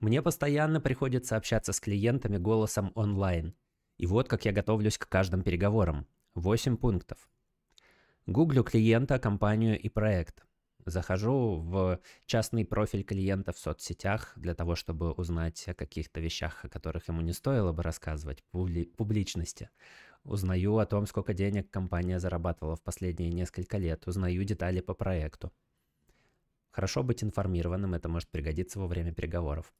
Мне постоянно приходится общаться с клиентами голосом онлайн. И вот как я готовлюсь к каждым переговорам. 8 пунктов. Гуглю клиента, компанию и проект. Захожу в частный профиль клиента в соцсетях для того, чтобы узнать о каких-то вещах, о которых ему не стоило бы рассказывать публи- публичности. Узнаю о том, сколько денег компания зарабатывала в последние несколько лет. Узнаю детали по проекту. Хорошо быть информированным, это может пригодиться во время переговоров.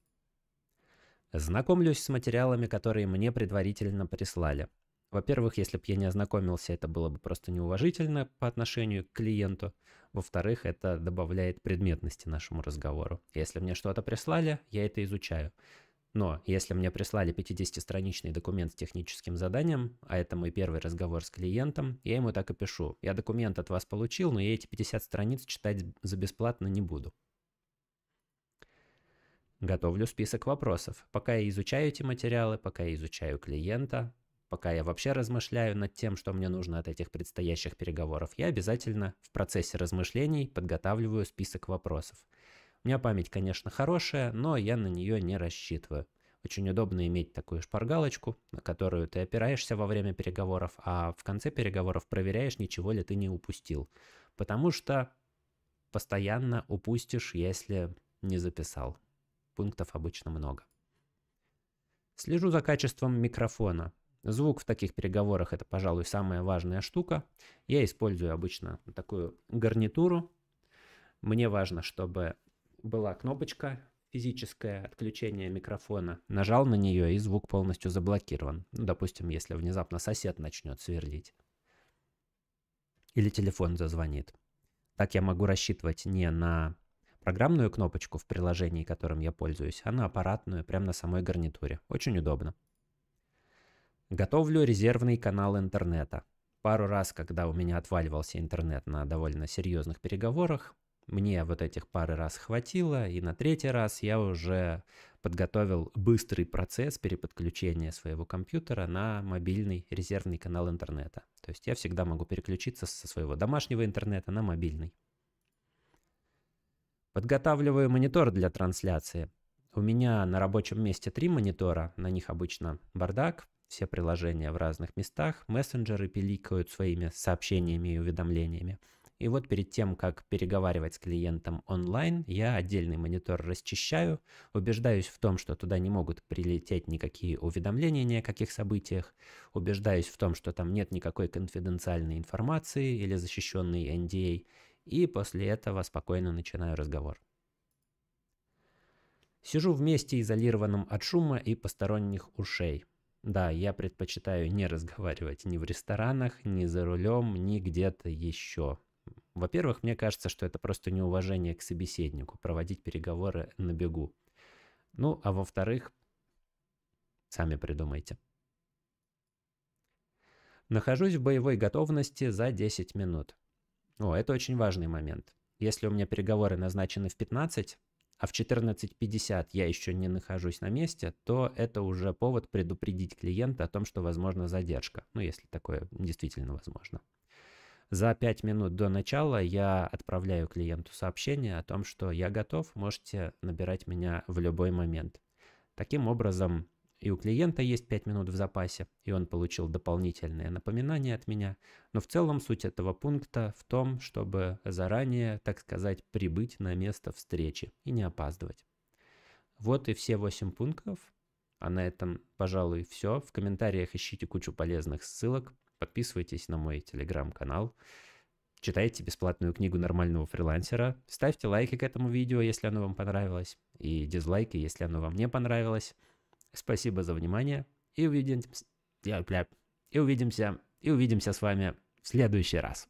Знакомлюсь с материалами, которые мне предварительно прислали. Во-первых, если бы я не ознакомился, это было бы просто неуважительно по отношению к клиенту. Во-вторых, это добавляет предметности нашему разговору. Если мне что-то прислали, я это изучаю. Но если мне прислали 50-страничный документ с техническим заданием, а это мой первый разговор с клиентом, я ему так и пишу. Я документ от вас получил, но я эти 50 страниц читать за бесплатно не буду готовлю список вопросов. Пока я изучаю эти материалы, пока я изучаю клиента, пока я вообще размышляю над тем, что мне нужно от этих предстоящих переговоров, я обязательно в процессе размышлений подготавливаю список вопросов. У меня память, конечно, хорошая, но я на нее не рассчитываю. Очень удобно иметь такую шпаргалочку, на которую ты опираешься во время переговоров, а в конце переговоров проверяешь, ничего ли ты не упустил. Потому что постоянно упустишь, если не записал пунктов обычно много. Слежу за качеством микрофона. Звук в таких переговорах это, пожалуй, самая важная штука. Я использую обычно такую гарнитуру. Мне важно, чтобы была кнопочка физическое отключение микрофона. Нажал на нее, и звук полностью заблокирован. Ну, допустим, если внезапно сосед начнет сверлить. Или телефон зазвонит. Так я могу рассчитывать не на программную кнопочку в приложении, которым я пользуюсь, а на аппаратную прямо на самой гарнитуре. Очень удобно. Готовлю резервный канал интернета. Пару раз, когда у меня отваливался интернет на довольно серьезных переговорах, мне вот этих пары раз хватило, и на третий раз я уже подготовил быстрый процесс переподключения своего компьютера на мобильный резервный канал интернета. То есть я всегда могу переключиться со своего домашнего интернета на мобильный. Подготавливаю монитор для трансляции. У меня на рабочем месте три монитора, на них обычно бардак, все приложения в разных местах, мессенджеры пиликают своими сообщениями и уведомлениями. И вот перед тем, как переговаривать с клиентом онлайн, я отдельный монитор расчищаю, убеждаюсь в том, что туда не могут прилететь никакие уведомления ни о каких событиях, убеждаюсь в том, что там нет никакой конфиденциальной информации или защищенной NDA, и после этого спокойно начинаю разговор. Сижу в месте, изолированном от шума и посторонних ушей. Да, я предпочитаю не разговаривать ни в ресторанах, ни за рулем, ни где-то еще. Во-первых, мне кажется, что это просто неуважение к собеседнику, проводить переговоры на бегу. Ну, а во-вторых, сами придумайте. Нахожусь в боевой готовности за 10 минут. О, это очень важный момент. Если у меня переговоры назначены в 15, а в 14.50 я еще не нахожусь на месте, то это уже повод предупредить клиента о том, что возможна задержка, ну если такое действительно возможно. За 5 минут до начала я отправляю клиенту сообщение о том, что я готов, можете набирать меня в любой момент. Таким образом, и у клиента есть 5 минут в запасе, и он получил дополнительное напоминание от меня. Но в целом суть этого пункта в том, чтобы заранее, так сказать, прибыть на место встречи и не опаздывать. Вот и все 8 пунктов. А на этом, пожалуй, все. В комментариях ищите кучу полезных ссылок. Подписывайтесь на мой телеграм-канал. Читайте бесплатную книгу нормального фрилансера. Ставьте лайки к этому видео, если оно вам понравилось. И дизлайки, если оно вам не понравилось. Спасибо за внимание и увидимся, и увидимся, и увидимся с вами в следующий раз.